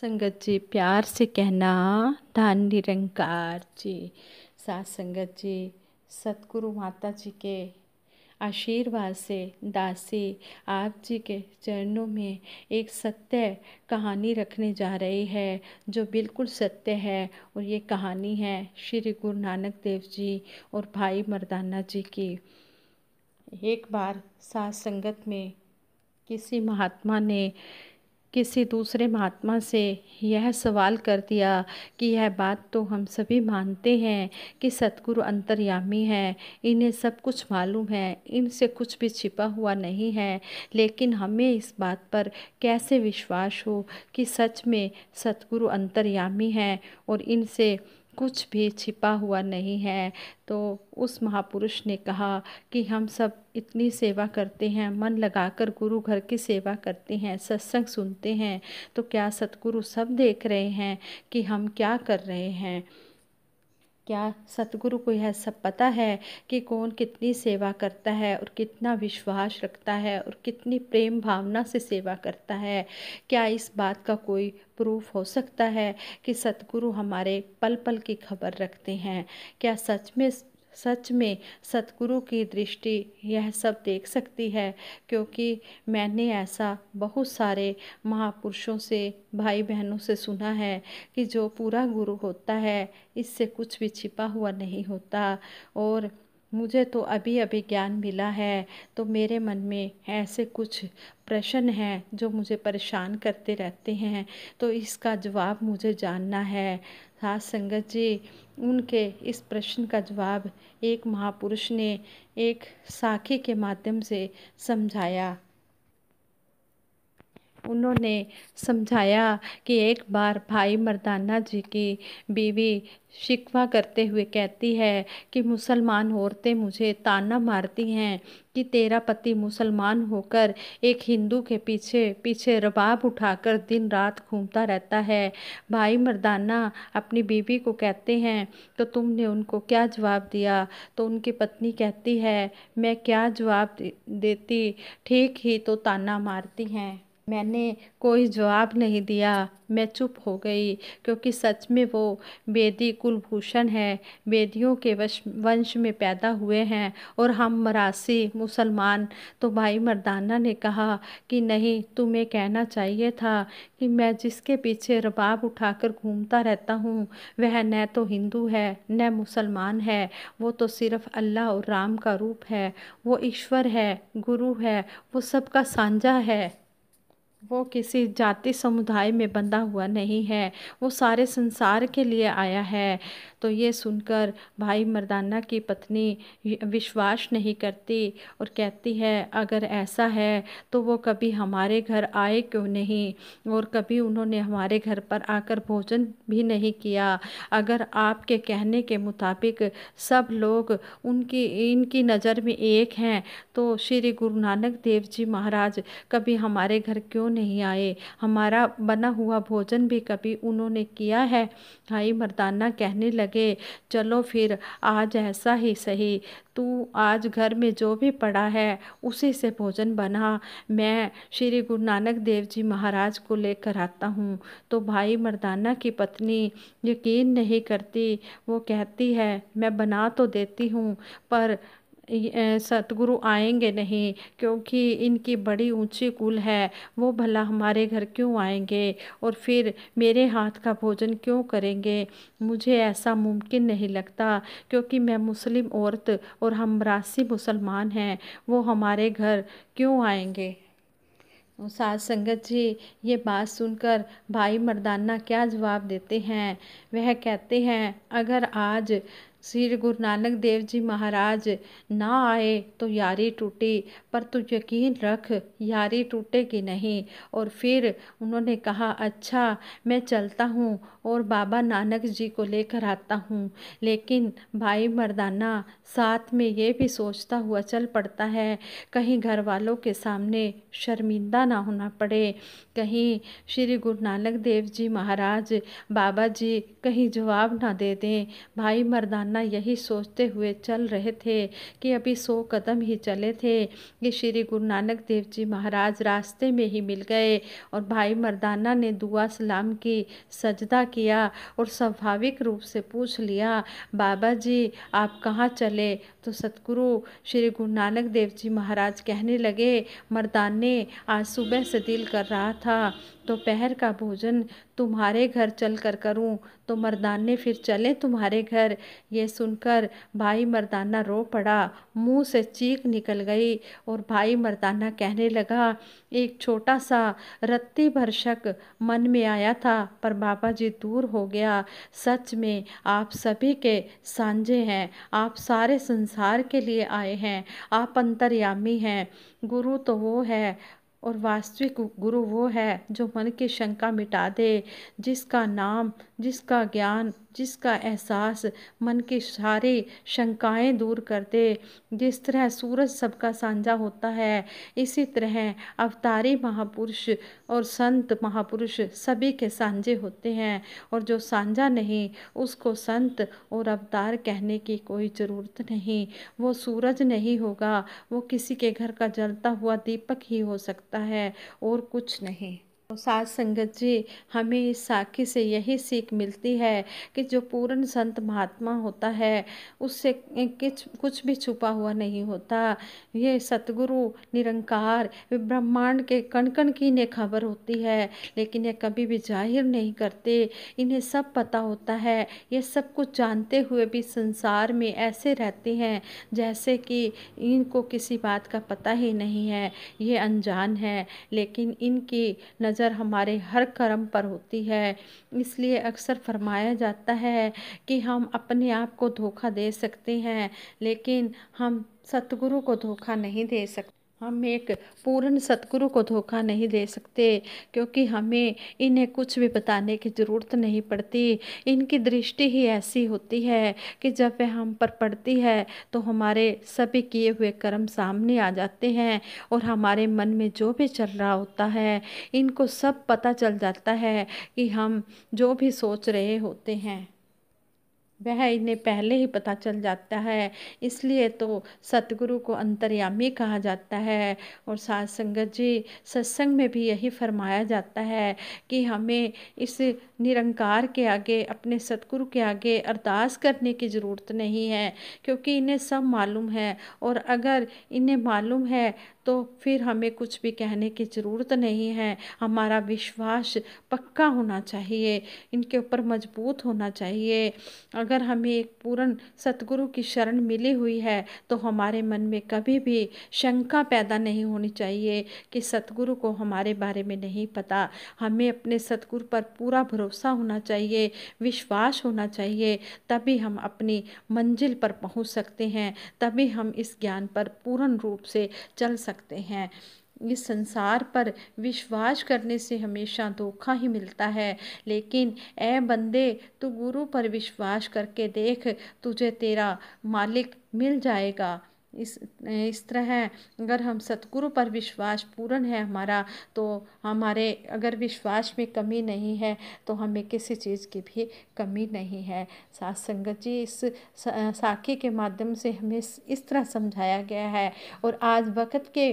संगत जी प्यार से कहना धान निरंकार जी सात संगत जी सतगुरु माता जी के आशीर्वाद से दासी आप जी के चरणों में एक सत्य कहानी रखने जा रही है जो बिल्कुल सत्य है और ये कहानी है श्री गुरु नानक देव जी और भाई मर्दाना जी की एक बार सात संगत में किसी महात्मा ने किसी दूसरे महात्मा से यह सवाल कर दिया कि यह बात तो हम सभी मानते हैं कि सतगुरु अंतर्यामी है इन्हें सब कुछ मालूम है इनसे कुछ भी छिपा हुआ नहीं है लेकिन हमें इस बात पर कैसे विश्वास हो कि सच में सतगुरु अंतर्यामी है और इनसे कुछ भी छिपा हुआ नहीं है तो उस महापुरुष ने कहा कि हम सब इतनी सेवा करते हैं मन लगाकर गुरु घर की सेवा करते हैं सत्संग सुनते हैं तो क्या सतगुरु सब देख रहे हैं कि हम क्या कर रहे हैं क्या सतगुरु को यह सब पता है कि कौन कितनी सेवा करता है और कितना विश्वास रखता है और कितनी प्रेम भावना से सेवा करता है क्या इस बात का कोई प्रूफ हो सकता है कि सतगुरु हमारे पल पल की खबर रखते हैं क्या सच में सच में सतगुरु की दृष्टि यह सब देख सकती है क्योंकि मैंने ऐसा बहुत सारे महापुरुषों से भाई बहनों से सुना है कि जो पूरा गुरु होता है इससे कुछ भी छिपा हुआ नहीं होता और मुझे तो अभी अभी ज्ञान मिला है तो मेरे मन में ऐसे कुछ प्रश्न हैं जो मुझे परेशान करते रहते हैं तो इसका जवाब मुझे जानना है साध हाँ, संगत जी उनके इस प्रश्न का जवाब एक महापुरुष ने एक साखी के माध्यम से समझाया उन्होंने समझाया कि एक बार भाई मर्दाना जी की बीवी शिकवा करते हुए कहती है कि मुसलमान औरतें मुझे ताना मारती हैं कि तेरा पति मुसलमान होकर एक हिंदू के पीछे पीछे रबाब उठाकर दिन रात घूमता रहता है भाई मर्दाना अपनी बीवी को कहते हैं तो तुमने उनको क्या जवाब दिया तो उनकी पत्नी कहती है मैं क्या जवाब देती ठीक ही तो ताना मारती हैं मैंने कोई जवाब नहीं दिया मैं चुप हो गई क्योंकि सच में वो बेदी कुलभूषण है बेदियों के वश वंश में पैदा हुए हैं और हम मरासी मुसलमान तो भाई मर्दाना ने कहा कि नहीं तुम्हें कहना चाहिए था कि मैं जिसके पीछे रबाब उठाकर घूमता रहता हूँ वह न तो हिंदू है न मुसलमान है वो तो सिर्फ अल्लाह और राम का रूप है वो ईश्वर है गुरु है वो सबका साझा है वो किसी जाति समुदाय में बंधा हुआ नहीं है वो सारे संसार के लिए आया है तो ये सुनकर भाई मर्दाना की पत्नी विश्वास नहीं करती और कहती है अगर ऐसा है तो वो कभी हमारे घर आए क्यों नहीं और कभी उन्होंने हमारे घर पर आकर भोजन भी नहीं किया अगर आपके कहने के मुताबिक सब लोग उनकी इनकी नज़र में एक हैं तो श्री गुरु नानक देव जी महाराज कभी हमारे घर क्यों नहीं आए हमारा बना हुआ भोजन भी कभी उन्होंने किया है भाई मर्दाना कहने लगे चलो फिर आज ऐसा ही सही तू आज घर में जो भी पड़ा है उसी से भोजन बना मैं श्री गुरु नानक देव जी महाराज को लेकर आता हूँ तो भाई मर्दाना की पत्नी यकीन नहीं करती वो कहती है मैं बना तो देती हूँ पर सतगुरु आएंगे नहीं क्योंकि इनकी बड़ी ऊंची कुल है वो भला हमारे घर क्यों आएंगे और फिर मेरे हाथ का भोजन क्यों करेंगे मुझे ऐसा मुमकिन नहीं लगता क्योंकि मैं मुस्लिम औरत और हम रासी मुसलमान हैं वो हमारे घर क्यों आएंगे साध संगत जी ये बात सुनकर भाई मर्दाना क्या जवाब देते हैं वह कहते हैं अगर आज श्री गुरु नानक देव जी महाराज ना आए तो यारी टूटी पर तू यकीन रख यारी टूटेगी नहीं और फिर उन्होंने कहा अच्छा मैं चलता हूँ और बाबा नानक जी को लेकर आता हूँ लेकिन भाई मर्दाना साथ में ये भी सोचता हुआ चल पड़ता है कहीं घर वालों के सामने शर्मिंदा ना होना पड़े कहीं श्री गुरु नानक देव जी महाराज बाबा जी कहीं जवाब ना दे दें भाई मर्दाना करना यही सोचते हुए चल रहे थे कि अभी सौ कदम ही चले थे कि श्री गुरु नानक देव जी महाराज रास्ते में ही मिल गए और भाई मर्दाना ने दुआ सलाम की सजदा किया और स्वाभाविक रूप से पूछ लिया बाबा जी आप कहाँ चले तो सतगुरु श्री गुरु नानक देव जी महाराज कहने लगे मर्दाने आज सुबह से दिल कर रहा था तो पहर का भोजन तुम्हारे घर चल कर करूँ तो मर्दाने फिर चले तुम्हारे घर ये सुनकर भाई मर्दाना रो पड़ा मुंह से चीख निकल गई और भाई मर्दाना कहने लगा एक छोटा सा रत्ती भर शक मन में आया था पर बाबा जी दूर हो गया सच में आप सभी के सांझे हैं आप सारे संसार के लिए आए हैं आप अंतर्यामी हैं गुरु तो वो है और वास्तविक गुरु वो है जो मन की शंका मिटा दे जिसका नाम जिसका ज्ञान जिसका एहसास मन की सारी शंकाएं दूर कर दे जिस तरह सूरज सबका साझा होता है इसी तरह अवतारी महापुरुष और संत महापुरुष सभी के साझे होते हैं और जो साझा नहीं उसको संत और अवतार कहने की कोई ज़रूरत नहीं वो सूरज नहीं होगा वो किसी के घर का जलता हुआ दीपक ही हो सकता है और कुछ नहीं तो सात संगत जी हमें इस साखी से यही सीख मिलती है कि जो पूर्ण संत महात्मा होता है उससे कुछ कुछ भी छुपा हुआ नहीं होता ये सतगुरु निरंकार ब्रह्मांड के कण कण की इन्हें खबर होती है लेकिन ये कभी भी जाहिर नहीं करते इन्हें सब पता होता है ये सब कुछ जानते हुए भी संसार में ऐसे रहते हैं जैसे कि इनको किसी बात का पता ही नहीं है ये अनजान है लेकिन इनकी नज़र नज़र हमारे हर कर्म पर होती है इसलिए अक्सर फरमाया जाता है कि हम अपने आप को धोखा दे सकते हैं लेकिन हम सतगुरु को धोखा नहीं दे सकते हम एक पूर्ण सतगुरु को धोखा नहीं दे सकते क्योंकि हमें इन्हें कुछ भी बताने की ज़रूरत नहीं पड़ती इनकी दृष्टि ही ऐसी होती है कि जब वह हम पर पड़ती है तो हमारे सभी किए हुए कर्म सामने आ जाते हैं और हमारे मन में जो भी चल रहा होता है इनको सब पता चल जाता है कि हम जो भी सोच रहे होते हैं वह इन्हें पहले ही पता चल जाता है इसलिए तो सतगुरु को अंतर्यामी कहा जाता है और साध संगत जी सत्संग में भी यही फरमाया जाता है कि हमें इस निरंकार के आगे अपने सतगुरु के आगे अरदास करने की ज़रूरत नहीं है क्योंकि इन्हें सब मालूम है और अगर इन्हें मालूम है तो फिर हमें कुछ भी कहने की ज़रूरत नहीं है हमारा विश्वास पक्का होना चाहिए इनके ऊपर मजबूत होना चाहिए अगर हमें एक पूर्ण सतगुरु की शरण मिली हुई है तो हमारे मन में कभी भी शंका पैदा नहीं होनी चाहिए कि सतगुरु को हमारे बारे में नहीं पता हमें अपने सतगुरु पर पूरा भरोसा होना चाहिए विश्वास होना चाहिए तभी हम अपनी मंजिल पर पहुंच सकते हैं तभी हम इस ज्ञान पर पूर्ण रूप से चल सकते हैं इस संसार पर विश्वास करने से हमेशा धोखा ही मिलता है लेकिन ऐ बंदे तू गुरु पर विश्वास करके देख तुझे तेरा मालिक मिल जाएगा इस इस तरह है अगर हम सतगुरु पर विश्वास पूर्ण है हमारा तो हमारे अगर विश्वास में कमी नहीं है तो हमें किसी चीज़ की भी कमी नहीं है सात संगत जी इस साखी के माध्यम से हमें इस तरह समझाया गया है और आज वक़्त के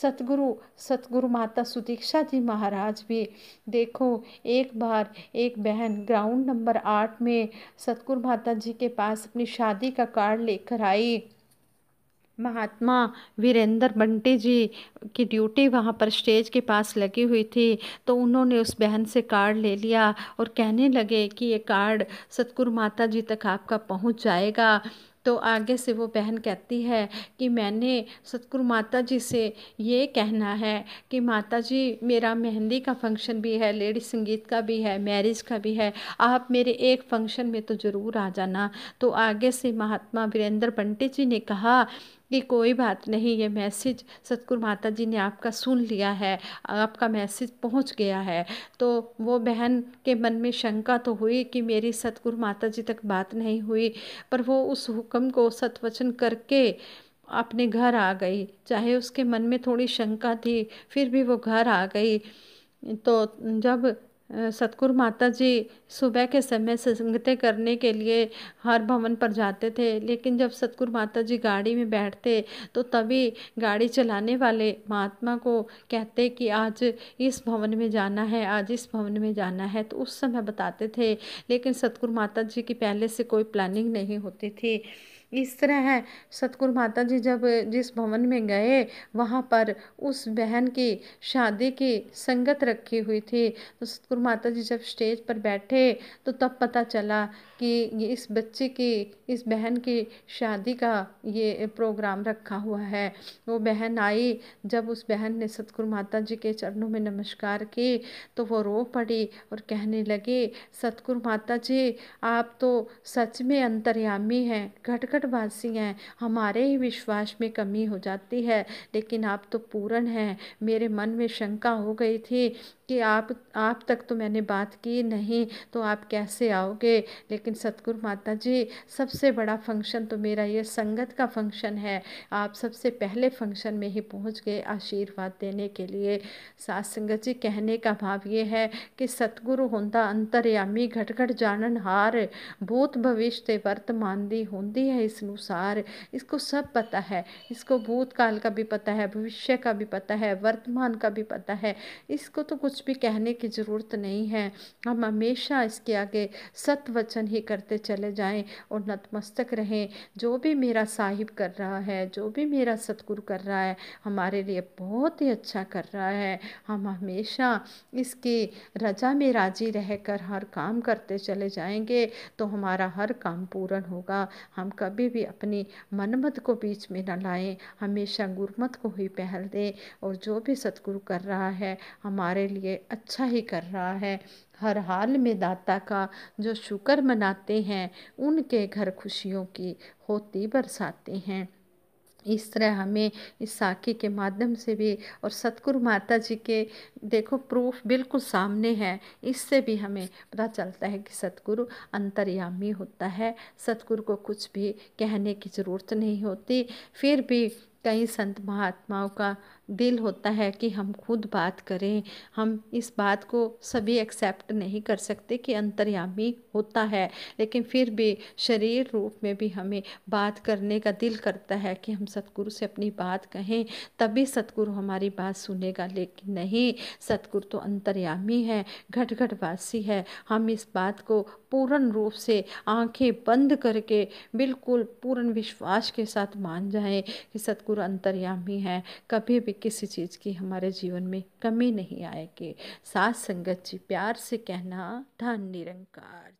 सतगुरु सतगुरु माता सुदीक्षा जी महाराज भी देखो एक बार एक बहन ग्राउंड नंबर आठ में सतगुरु माता जी के पास अपनी शादी का कार्ड लेकर आई महात्मा वीरेंद्र बंटी जी की ड्यूटी वहाँ पर स्टेज के पास लगी हुई थी तो उन्होंने उस बहन से कार्ड ले लिया और कहने लगे कि ये कार्ड सतगुरु माता जी तक आपका पहुँच जाएगा तो आगे से वो बहन कहती है कि मैंने सतगुरु माता जी से ये कहना है कि माता जी मेरा मेहंदी का फंक्शन भी है लेडी संगीत का भी है मैरिज का भी है आप मेरे एक फंक्शन में तो ज़रूर आ जाना तो आगे से महात्मा वीरेंद्र बंटी जी ने कहा कि कोई बात नहीं ये मैसेज सतगुरु माता जी ने आपका सुन लिया है आपका मैसेज पहुंच गया है तो वो बहन के मन में शंका तो हुई कि मेरी सतगुरु माता जी तक बात नहीं हुई पर वो उस हुक्म को सतवचन करके अपने घर आ गई चाहे उसके मन में थोड़ी शंका थी फिर भी वो घर आ गई तो जब सतगुरु माता जी सुबह के समय संगतें करने के लिए हर भवन पर जाते थे लेकिन जब सतगुरु माता जी गाड़ी में बैठते तो तभी गाड़ी चलाने वाले महात्मा को कहते कि आज इस भवन में जाना है आज इस भवन में जाना है तो उस समय बताते थे लेकिन सतगुरु माता जी की पहले से कोई प्लानिंग नहीं होती थी इस तरह है सतगुरु माता जी जब जिस भवन में गए वहाँ पर उस बहन की शादी की संगत रखी हुई थी तो सतगुरु माता जी जब स्टेज पर बैठे तो तब पता चला कि इस बच्चे की इस बहन की शादी का ये प्रोग्राम रखा हुआ है वो बहन आई जब उस बहन ने सतगुरु माता जी के चरणों में नमस्कार की तो वो रो पड़ी और कहने लगी सतगुरु माता जी आप तो सच में अंतर्यामी हैं घट घट निकटवासी हैं हमारे ही विश्वास में कमी हो जाती है लेकिन आप तो पूर्ण हैं मेरे मन में शंका हो गई थी कि आप आप तक तो मैंने बात की नहीं तो आप कैसे आओगे लेकिन सतगुरु माता जी सबसे बड़ा फंक्शन तो मेरा ये संगत का फंक्शन है आप सबसे पहले फंक्शन में ही पहुंच गए आशीर्वाद देने के लिए सास संगत जी कहने का भाव ये है कि सतगुरु होंदा अंतर्यामी घट घट जानन हार भूत भविष्य वर्तमान दी होंगी है इस अनुसार इसको सब पता है इसको भूतकाल का भी पता है भविष्य का भी पता है वर्तमान का भी पता है इसको तो कुछ कुछ भी कहने की ज़रूरत नहीं है हम हमेशा इसके आगे सत वचन ही करते चले जाएं और नतमस्तक रहें जो भी मेरा साहिब कर रहा है जो भी मेरा सतगुरु कर रहा है हमारे लिए बहुत ही अच्छा कर रहा है हम हमेशा इसकी रजा में राजी रहकर हर काम करते चले जाएंगे तो हमारा हर काम पूर्ण होगा हम कभी भी अपनी मनमत को बीच में न लाएं हमेशा गुरमत को ही पहल दें और जो भी सतगुरु कर रहा है हमारे लिए लिए अच्छा ही कर रहा है हर हाल में दाता का जो शुक्र मनाते हैं उनके घर खुशियों की होती बरसाते हैं इस तरह हमें इस साखी के माध्यम से भी और सतगुरु माता जी के देखो प्रूफ बिल्कुल सामने है इससे भी हमें पता चलता है कि सतगुरु अंतर्यामी होता है सतगुरु को कुछ भी कहने की ज़रूरत नहीं होती फिर भी कई संत महात्माओं का दिल होता है कि हम खुद बात करें हम इस बात को सभी एक्सेप्ट नहीं कर सकते कि अंतर्यामी होता है लेकिन फिर भी शरीर रूप में भी हमें बात करने का दिल करता है कि हम सतगुरु से अपनी बात कहें तभी सतगुरु हमारी बात सुनेगा लेकिन नहीं सतगुरु तो अंतर्यामी है घट घटवासी है हम इस बात को पूर्ण रूप से आंखें बंद करके बिल्कुल पूर्ण विश्वास के साथ मान जाएं कि सतगुरु अंतर्यामी है कभी भी किसी चीज़ की हमारे जीवन में कमी नहीं आएगी सास संगत जी प्यार से कहना धन निरंकार